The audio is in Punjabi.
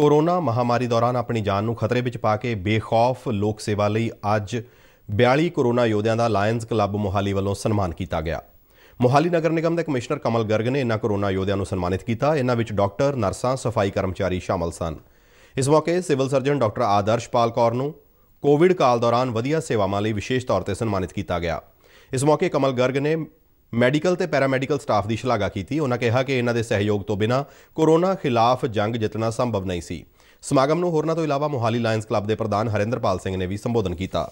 ਕੋਰੋਨਾ ਮਹਾਮਾਰੀ ਦੌਰਾਨ ਆਪਣੀ ਜਾਨ ਨੂੰ ਖਤਰੇ ਵਿੱਚ ਪਾ ਕੇ ਬੇਖੌਫ ਲੋਕ ਸੇਵਾ ਲਈ ਅੱਜ 42 ਕੋਰੋਨਾ ਯੋਧਿਆਂ ਦਾ ਲਾਇਨਸ ਕਲੱਬ ਮੋਹਾਲੀ ਵੱਲੋਂ ਸਨਮਾਨ ਕੀਤਾ ਗਿਆ ਮੋਹਾਲੀ ਨਗਰ ਨਿਗਮ ਦੇ ਕਮਿਸ਼ਨਰ ਕਮਲ ਗਰਗ ਨੇ ਇਨ੍ਹਾਂ ਕੋਰੋਨਾ ਯੋਧਿਆਂ ਨੂੰ ਸਨਮਾਨਿਤ ਕੀਤਾ ਇਨ੍ਹਾਂ ਵਿੱਚ ਡਾਕਟਰ ਨਰਸਾਂ ਸਫਾਈ ਕਰਮਚਾਰੀ ਸ਼ਾਮਲ ਸਨ ਇਸ ਮੌਕੇ civil surgeon doctor Adarshpal Kaur ਨੂੰ ਕੋਵਿਡ ਕਾਲ ਦੌਰਾਨ ਵਧੀਆ ਸੇਵਾਵਾਂ ਲਈ ਵਿਸ਼ੇਸ਼ ਤੌਰ ਤੇ ਸਨਮਾਨਿਤ ਕੀਤਾ ਗਿਆ ਇਸ ਮੌਕੇ ਕਮਲ ਗਰਗ ਨੇ ਮੈਡੀਕਲ ਤੇ ਪੈਰਾਮੈਡੀਕਲ ਸਟਾਫ ਦੀ ਸ਼ਲਾਘਾ ਕੀਤੀ ਉਹਨਾਂ ਕਿਹਾ ਕਿ ਇਹਨਾਂ ਦੇ ਸਹਿਯੋਗ ਤੋਂ ਬਿਨਾ ਕੋਰੋਨਾ ਖਿਲਾਫ ਜੰਗ ਜਿੱਤਣਾ ਸੰਭਵ ਨਹੀਂ ਸੀ ਸਮਾਗਮ ਨੂੰ ਹੋਰਨਾਂ ਤੋਂ ਇਲਾਵਾ ਮੋਹਾਲੀ ਲਾਇਨਸ ਕਲੱਬ ਦੇ ਪ੍ਰਧਾਨ ਹਰਿੰਦਰਪਾਲ ਸਿੰਘ ਨੇ ਵੀ ਸੰਬੋਧਨ ਕੀਤਾ